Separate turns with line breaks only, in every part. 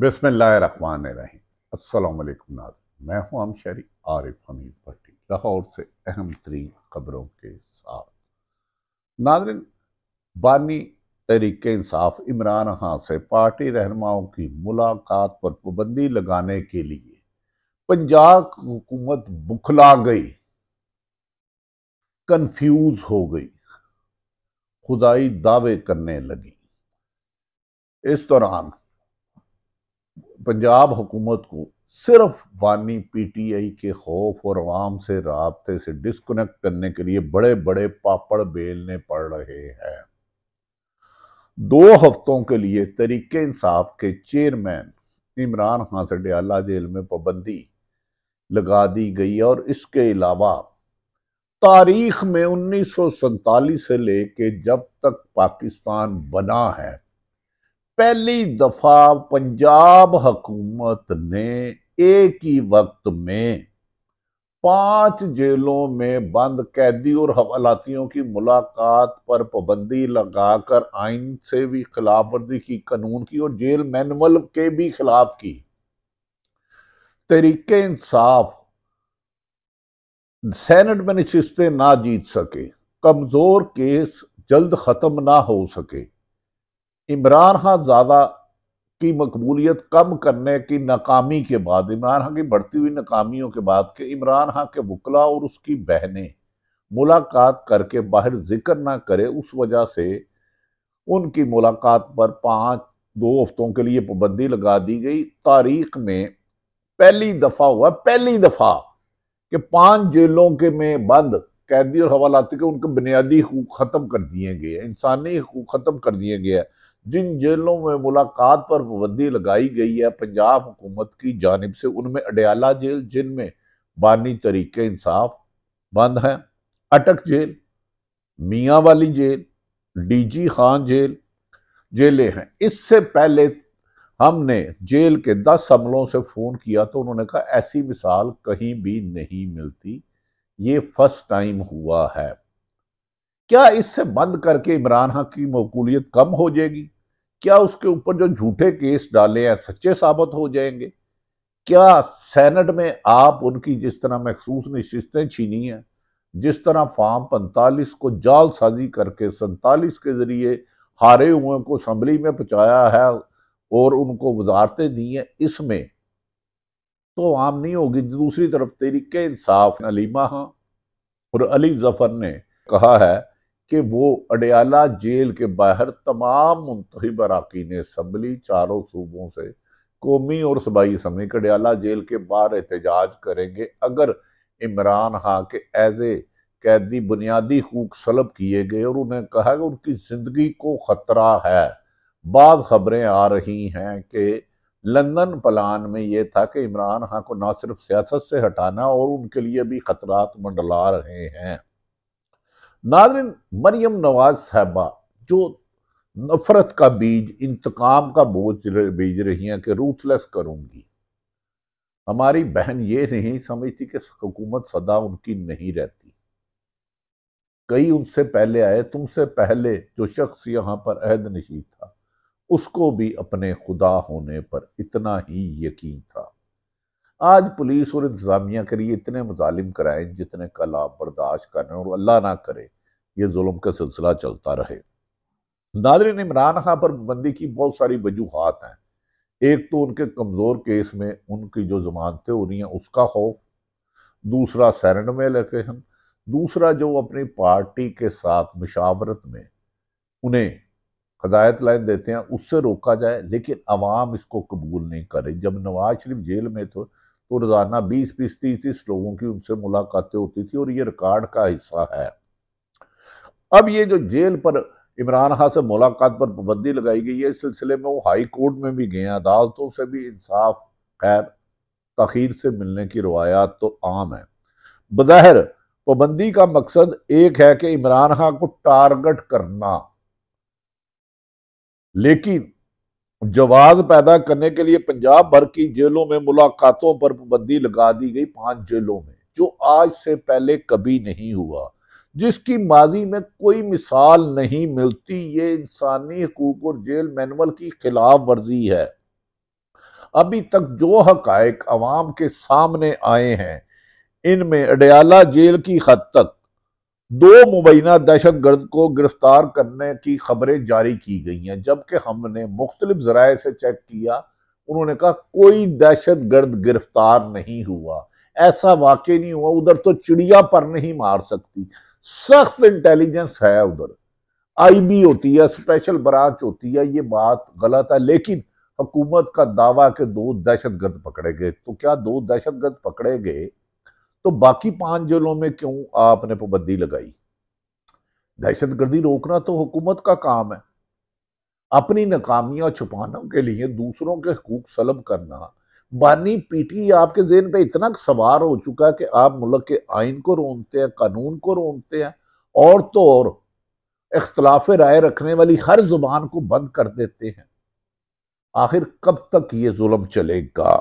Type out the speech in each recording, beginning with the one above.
बसमान रही असलकुम नाज मैं हूं आम शहरी आरिफ हमीद भट्टी लाहौर से अहम तरीन खबरों के साथ नाजरन बानी तरीके इंसाफ इमरान खान से पार्टी रहनुमाओं की मुलाकात पर पाबंदी लगाने के लिए पंजाब हुकूमत बुखला गई कन्फ्यूज हो गई खुदाई दावे करने लगी इस दौरान तो पंजाब हुकूमत को सिर्फ वानी पीटीआई के खौफ और आवाम से रबते से डिस्कनेक्ट करने के लिए बड़े बड़े पापड़ बेलने पड़ रहे हैं दो हफ्तों के लिए तरीके इंसाफ के चेयरमैन इमरान खान से डाला जेल में पाबंदी लगा दी गई और इसके अलावा तारीख में उन्नीस से लेके जब तक पाकिस्तान बना है पहली दफा पंजाब हकूमत ने एक ही वक्त में पांच जेलों में बंद कैदी और हवालातियों की मुलाकात पर पाबंदी लगाकर आइन से भी खिलाफ वर्जी की कानून की और जेल मैनुअल के भी खिलाफ की तरीके इंसाफ सेनेट में नशिस्तें ना जीत सके कमजोर केस जल्द खत्म ना हो सके इमरान खान ज़्यादा की मकबूलियत कम करने की नाकामी के बाद इमरान खान की बढ़ती हुई नाकामियों के बाद के इमरान खान के वकला और उसकी बहनें मुलाकात करके बाहर जिक्र ना करे उस वजह से उनकी मुलाकात पर पाँच दो हफ्तों के लिए पाबंदी लगा दी गई तारीख में पहली दफ़ा हुआ पहली दफ़ा कि पांच जेलों के में बंद कैदी और हवालाती के उनके बुनियादी हकूक ख़त्म कर दिए गए इंसानी हकूक ख़त्म कर दिए गए जिन जेलों में मुलाकात पर पाबंदी लगाई गई है पंजाब हुकूमत की जानब से उनमें अडयाला जेल जिनमें बानी तरीके इंसाफ बंद हैं अटक jail Mianwali jail D G Khan jail जेलें हैं इससे पहले हमने जेल के दस अमलों से फ़ोन किया तो उन्होंने कहा ऐसी मिसाल कहीं भी नहीं मिलती ये फर्स्ट टाइम हुआ है क्या इससे बंद करके इमरान खान की मकबूलियत कम हो जाएगी क्या उसके ऊपर जो झूठे केस डाले हैं सच्चे साबित हो जाएंगे क्या सेनेट में आप उनकी जिस तरह महसूस नशिस्तें छीनी हैं जिस तरह फॉर्म पैंतालीस को जाल साजी करके सैतालीस के जरिए हारे हुए को असम्बली में पहुँचाया है और उनको वजारतें दी हैं इसमें तो आम नहीं होगी दूसरी तरफ तरीके इंसाफ अलीमा हाँ और अली जफर ने कहा है कि वो अडयाला जेल के बाहर तमाम मुंतब अरकान इसम्बली चारों सूबों से कौमी और सूबाई इसम्बली अडयाला जेल के बाहर एहतजाज करेंगे अगर इमरान खां के एज ए कैदी बुनियादी हकूक सलब किए गए और उन्हें कहा कि उनकी ज़िंदगी को ख़तरा है बाद खबरें आ रही हैं कि लंदन प्लान में ये था कि इमरान खां को ना सिर्फ सियासत से हटाना और उनके लिए भी खतरात मंडला रहे हैं नाजरन मरियम नवाज साहबा जो नफरत का बीज इंतकाम का बोझ बीज रही हैं कि रूथलेस करूंगी हमारी बहन ये नहीं समझती कि हुकूमत सदा उनकी नहीं रहती कई उनसे पहले आए तुमसे पहले जो शख्स यहाँ पर अहद नशी था उसको भी अपने खुदा होने पर इतना ही यकीन था आज पुलिस और इंतज़ामिया के लिए इतने मुजालिम कराएं जितने कल आप बर्दाश्त कर रहे हैं और अल्लाह ना करे ये जुल्म का सिलसिला चलता रहे नादरीन इमरान खां पर बंदी की बहुत सारी वजूहत हैं एक तो उनके कमज़ोर केस में उनकी जो जमानतें हो रही हैं उसका खौफ दूसरा सैरन में लगे हम दूसरा जो अपनी पार्टी के साथ मशावरत में उन्हें हदायत लाइन देते हैं उससे रोका जाए लेकिन आवाम इसको कबूल नहीं करे जब नवाज शरीफ जेल में तो तो रोज़ाना बीस बीस तीस तीस लोगों की उनसे मुलाकातें होती थी और ये रिकॉर्ड का हिस्सा है अब ये जो जेल पर इमरान खान से मुलाकात पर पाबंदी लगाई गई है इस सिलसिले में वो हाई कोर्ट में भी गए हैं अदालतों से भी इंसाफ खैर तखीर से मिलने की रवायात तो आम है बदहर पाबंदी का मकसद एक है कि इमरान खान को टारगेट करना लेकिन जवाब पैदा करने के लिए पंजाब भर की जेलों में मुलाकातों पर पाबंदी लगा दी गई पांच जेलों में जो आज से पहले कभी नहीं हुआ जिसकी माजी में कोई मिसाल नहीं मिलती ये इंसानी हकूक और जेल मैनुअल की खिलाफ वर्जी है अभी तक जो हकायक अवाम के सामने आए हैं इनमें अडयाला जेल की हद तक दो मुबैना दहशत गर्द को गिरफ्तार करने की खबरें जारी की गई हैं जबकि हमने मुख्तलिफ जराए से चेक किया उन्होंने कहा कोई दहशत गर्द गिरफ्तार नहीं हुआ ऐसा वाकई नहीं हुआ उधर तो चिड़िया पर नहीं मार सकती सख्त इंटेलिजेंस है उधर आईबी होती है स्पेशल ब्रांच होती है ये बात गलत है लेकिन हुकूमत का दावा कि दो दहशत गर्द पकड़े गए तो क्या दो दहशत गर्द पकड़े गए तो बाकी पांच जिलों में क्यों आपने पाबंदी लगाई दहशतगर्दी रोकना तो हुकूमत का काम है अपनी नाकामियां छुपाने के लिए दूसरों के हकूक सलब करना बानी पीटी आपके जेन पे इतना सवार हो चुका है कि आप मुल्क के आइन को रोनते हैं कानून को रोनते हैं और तो और इख्तलाफ राय रखने वाली हर जुबान को बंद कर देते हैं आखिर कब तक ये जुल्म चलेगा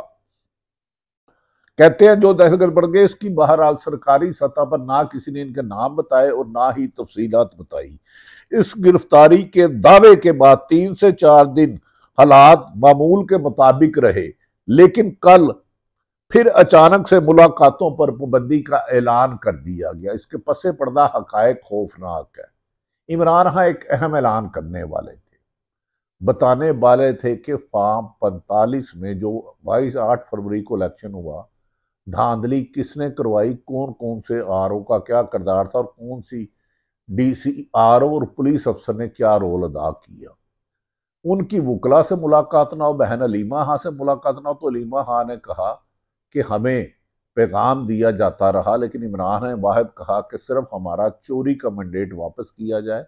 कहते हैं जो दहशतगर्द बढ़ गए इसकी बहरहाल सरकारी सतह पर ना किसी ने इनके नाम बताए और ना ही तफसीलात बताई इस गिरफ्तारी के दावे के बाद तीन से चार दिन हालात मामूल के मुताबिक रहे लेकिन कल फिर अचानक से मुलाकातों पर पाबंदी का ऐलान कर दिया गया इसके पसे पर्दा हकायक खौफनाक है इमरान खां एक अहम ऐलान करने वाले थे बताने वाले थे कि फार्म पैंतालीस में जो बाईस आठ फरवरी को इलेक्शन हुआ धांधली किसने करवाई कौन कौन से आर का क्या किरदार था और कौन सी डी सी आर और पुलिस अफसर ने क्या रोल अदा किया उनकी वकला से मुलाकात ना हो बहन अलीमा हाँ से मुलाकात ना हो तो अलीमा हाँ ने कहा कि हमें पैगाम दिया जाता रहा लेकिन इमरान ने वाहद कहा कि सिर्फ हमारा चोरी का मंडेट वापस किया जाए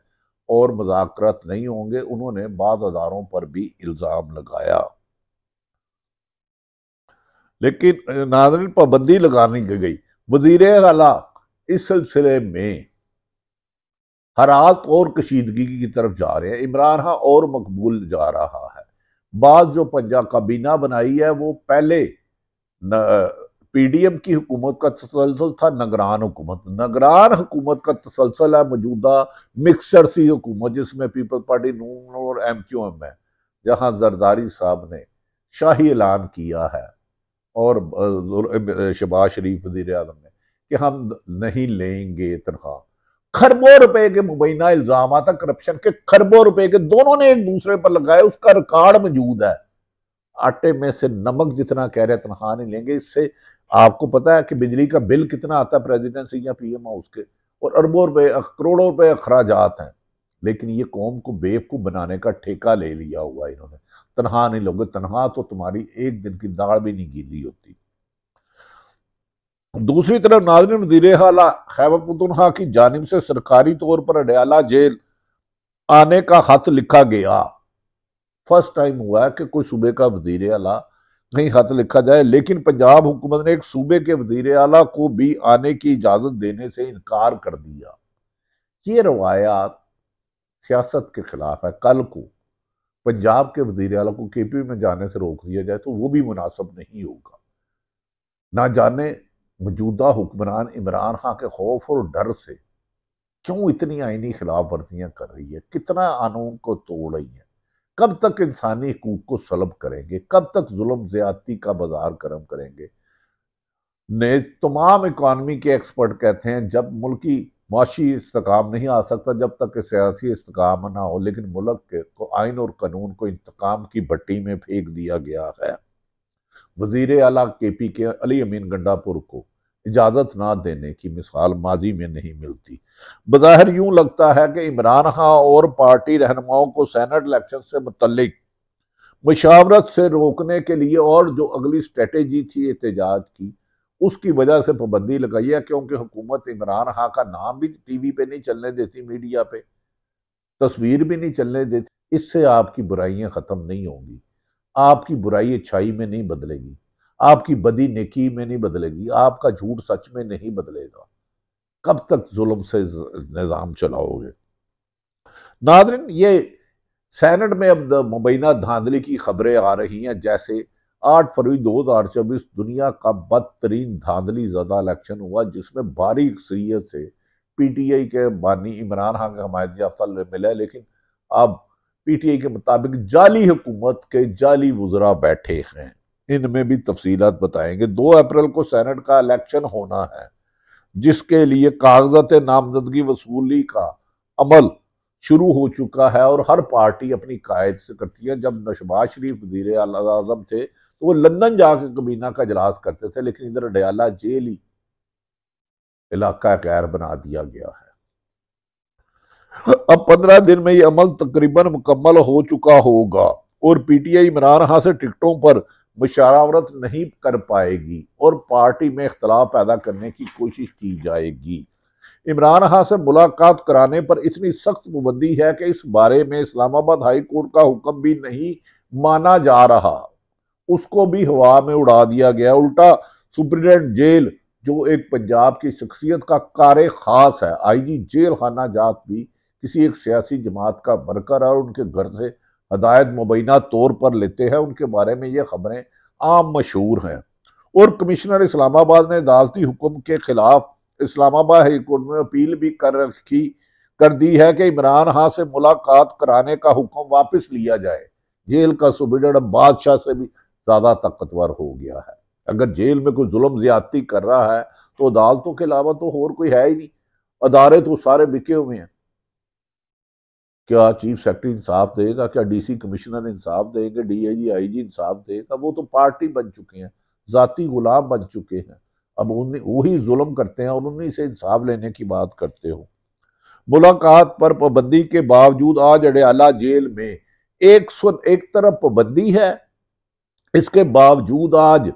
और मुजाकरत नहीं होंगे उन्होंने बाद अदारों पर भी इल्ज़ाम लगाया लेकिन नादरी पाबंदी लगाने की गई वजीर अला इस सिलसिले में हरात और कशीदगी की तरफ जा रहे हैं इमरान खान और मकबूल जा रहा है बाद जो पंजा काबीना बनाई है वो पहले पी डी एम की हुकूमत का तसलसल था नगरान हुकूमत नगरान हुकूमत का तसलसल है मौजूदा मिक्सर सी हुकूमत जिसमें पीपल्स पार्टी नून और एम क्यू एम है जहाँ जरदारी साहब ने शाही ऐलान किया है और शबाज शरीफ वजीर अजम ने कि हम नहीं लेंगे तनख्वाह खरबों रुपए के मुबैना इल्ज़ाम करप्शन के खरबों रुपए के दोनों ने एक दूसरे पर लगाए उसका रिकॉर्ड मौजूद है आटे में से नमक जितना कह रहे तनख्वाह नहीं लेंगे इससे आपको पता है कि बिजली का बिल कितना आता है प्रेजिडेंसी या पी एम हाउस के और अरबों रुपए करोड़ों रुपए अखराज हैं लेकिन ये कौम को बेवकूफ़ बनाने का ठेका ले लिया हुआ इन्होंने तनहा नहीं लोगे तनहा तो तुम्हारी एक दिन की दाढ़ भी नहीं गीली होती दूसरी तरफ नाजरिन वजीर अला खैबर की जानब से सरकारी तौर पर अडयाला जेल आने का खत लिखा गया फर्स्ट टाइम हुआ है कि कोई सूबे का वजीर अला कहीं खत लिखा जाए लेकिन पंजाब हुकूमत ने एक सूबे के वजीर अला को भी आने की इजाज़त देने से इनकार कर दिया ये रवायात सियासत के खिलाफ है कल को पंजाब के वजीर अला को के पी में जाने से रोक दिया जाए तो वो भी मुनासब नहीं होगा ना जाने मौजूदा हुक्मरान इमरान खां के खौफ और डर से क्यों इतनी आइनी खिलाफ वर्जियाँ कर रही है कितना कानून को तोड़ रही है कब तक इंसानी हकूक को सलब करेंगे कब तक जुल्म ज्यादती का बाजार गर्म करेंगे ने तमाम इकानमी के एक्सपर्ट कहते हैं जब मुल्की माशी इसकाम नहीं आ सकता जब तक कि सियासी इसकाम ना हो लेकिन मुल्क के को आइन और कानून को इंतकाम की भट्टी में फेंक दिया गया है वजीर अला के पी के अली अमीन गंडापुर को इजाज़त ना देने की मिसाल माजी में नहीं मिलती बज़ाहिर यूं लगता है कि इमरान खां और पार्टी रहनुमाओं को सैनट इलेक्शन से मुतलिक मशावरत से रोकने के लिए और जो अगली स्ट्रेटेजी थी एहतजाज की उसकी वजह से पाबंदी लगाई है क्योंकि हुकूमत इमरान खां का नाम भी टी वी पर नहीं चलने देती मीडिया पे तस्वीर भी नहीं चलने देती इससे आपकी बुराइयां ख़त्म नहीं होंगी आपकी बुराई अच्छाई में नहीं बदलेगी आपकी बदी नेकी में नहीं बदलेगी आपका झूठ सच में नहीं बदलेगा कब तक जुल्म से निज़ाम चलाओगे नादरन ये सैनट में अब मुबैना धांधली की खबरें आ रही हैं जैसे आठ फरवरी दो हजार चौबीस दुनिया का बदतरीन धांधली ज़दा इलेक्शन हुआ जिसमें भारी अक्सरियत से पीटीआई के बानी इमरान खान का हमायत याफ्ता मिला है लेकिन अब पीटीआई के मुताबिक जाली हुकूमत के जाली वजरा बैठे हैं इनमें भी तफसी बताएंगे दो अप्रैल को सैनट का इलेक्शन होना है जिसके लिए कागजात नामजदगी वसूली का अमल शुरू हो चुका है और हर पार्टी अपनी कायद से करती है जब नशबाज शरीफ वजीर अलाजम थे तो वो लंदन जाके कबीना का इजलास करते थे लेकिन इधर अडयाला जेल ही इलाका गैर बना दिया गया है अब पंद्रह दिन में ये अमल तकरीबन मुकम्मल हो चुका होगा और पीटीआई इमरान खान से टिकटों पर मुशावरत नहीं कर पाएगी और पार्टी में इख्तलाफ पैदा करने की कोशिश की जाएगी इमरान खान से मुलाकात कराने पर इतनी सख्त पाबंदी है कि इस बारे में इस्लामाबाद हाई कोर्ट का हुक्म भी नहीं माना जा रहा उसको भी हवा में उड़ा दिया गया उल्टा सुप्रिटेंडेंट जेल जो एक पंजाब की शख्सियत का कार खास है आईजी जेल खाना जात भी किसी एक सियासी जमात का वर्कर है और उनके घर से हदायत मुबैना तौर पर लेते हैं उनके बारे में ये खबरें आम मशहूर हैं और कमिश्नर इस्लामाबाद ने अदालती हुक्म के खिलाफ इस्लामाबाद हाईकोर्ट में अपील भी कर रखी कर दी है कि इमरान खान से मुलाकात कराने का हुक्म वापस लिया जाए जेल का सुब्रिटेंडेंट बादशाह से भी ज़्यादा ताकतवर हो गया है अगर जेल में कोई जुल्म ज़्यादती कर रहा है तो अदालतों के अलावा तो और कोई है ही नहीं अदारे तो सारे बिके हुए हैं क्या चीफ सेक्रेटरी इंसाफ देगा क्या डीसी कमिश्नर इंसाफ देंगे डीआईजी आईजी इंसाफ देगा वो तो पार्टी बन चुके हैं जाति गुलाम बन चुके हैं अब उन्हें वही जुल्म करते हैं और उन्हीं से इंसाफ लेने की बात करते हो मुलाकात पर पाबंदी के बावजूद आज अडयाला जेल में एक सौ एक तरफ पाबंदी है इसके बावजूद आज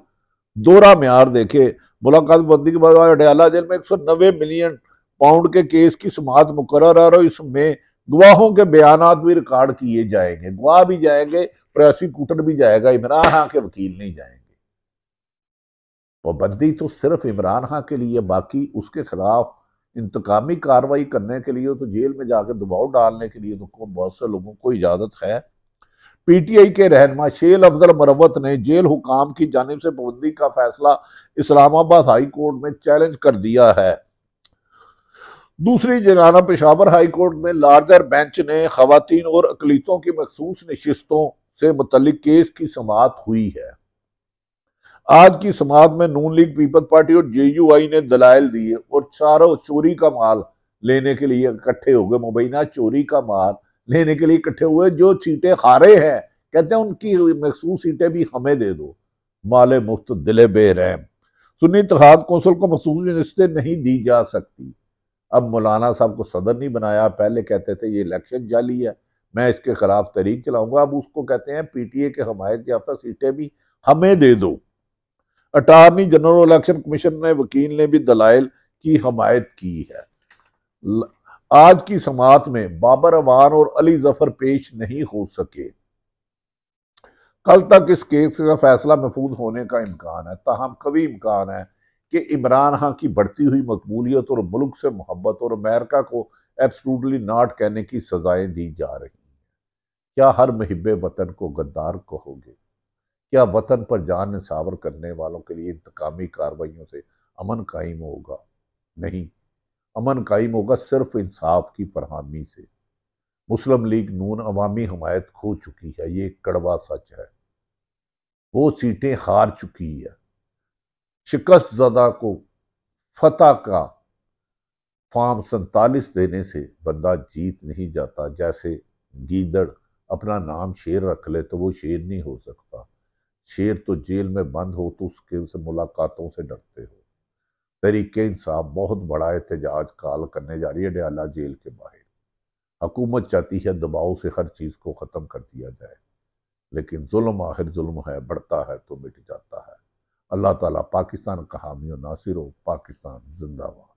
दोहरा म्यार देखे मुलाकात बंदी के बाद अडयाला जेल में एक सौ नब्बे मिलियन पाउंड के केस की समात मुकर है और इसमें गवाहों के बयान भी रिकॉर्ड किए जाएंगे गवाह भी जाएंगे प्रोसिक्यूटर भी जाएगा इमरान खां के वकील नहीं जाएंगे पाबंदी तो सिर्फ इमरान खां के लिए बाकी उसके खिलाफ इंतकामी कार्रवाई करने के लिए तो जेल में जाकर दबाव डालने के लिए तो बहुत से लोगों को इजाज़त है पीटीआई के रहनमा शेल अफजल मरवत ने जेल हुकाम की जानब से पाबंदी का फैसला इस्लामाबाद हाई कोर्ट में चैलेंज कर दिया है दूसरी जनाना पेशावर हाई कोर्ट में लार्जर बेंच ने खातन और अकलीतों की मखसूस नशस्तों से मुतल केस की समात हुई है आज की समात में नून लीग पीपल पार्टी और जे यू आई ने दलाइल दिए और चारों चोरी का माल लेने के लिए इकट्ठे हो गए मुबैना चोरी का माल लेने के लिए इकट्ठे हुए जो सीटें हारे हैं कहते हैं उनकी मखसूस सीटें भी हमें दे दो माल मुफ्त दिले बेरहम सुन्नी इतिहाद कौंसिल को मखसूस रिश्ते नहीं दी जा सकती अब मौलाना साहब को सदर नहीं बनाया पहले कहते थे ये इलेक्शन जाली है मैं इसके खिलाफ तरीक चलाऊंगा अब उसको कहते हैं पीटीए के हमायत याफ्ता सीटें भी हमें दे दो अटारनी जनरल इलेक्शन कमीशन ने वकील ने भी दलाइल की हमायत की है आज की समात में बाबर अवान और अली जफर पेश नहीं हो सके कल तक इस केस का फैसला महफूज होने का इम्कान है ताहम कभी इम्कान है कि इमरान खां की बढ़ती हुई मकबूलियत और मुल्क से मोहब्बत और अमेरिका को एब्सलूटली नाट कहने की सजाएं दी जा रही हैं क्या हर महब वतन को गद्दार कहोगे क्या वतन पर जान निसावर करने वालों के लिए इंतकामी कार्रवाइयों से अमन कायम होगा नहीं अमन कायम होगा सिर्फ इंसाफ की फरहमी से मुस्लिम लीग नून अवामी हमायत खो चुकी है ये कड़वा सच है वो सीटें हार चुकी है शिकस्त जदा को फतह का फार्म सैतालीस देने से बंदा जीत नहीं जाता जैसे गीदड़ अपना नाम शेर रख ले तो वो शेर नहीं हो सकता शेर तो जेल में बंद हो तो उसके उसे मुलाकातों से डरते हो तरीके इंसाफ बहुत बड़ा एहतजाज काल करने जा रही है डयाला जेल के बाहर हकूमत चाहती है दबाव से हर चीज़ को ख़त्म कर दिया जाए लेकिन जुल्म आखिर जुल्म है बढ़ता है तो मिट जाता है अल्लाह ताला पाकिस्तान का हामी नासिर हो पाकिस्तान जिंदाबाद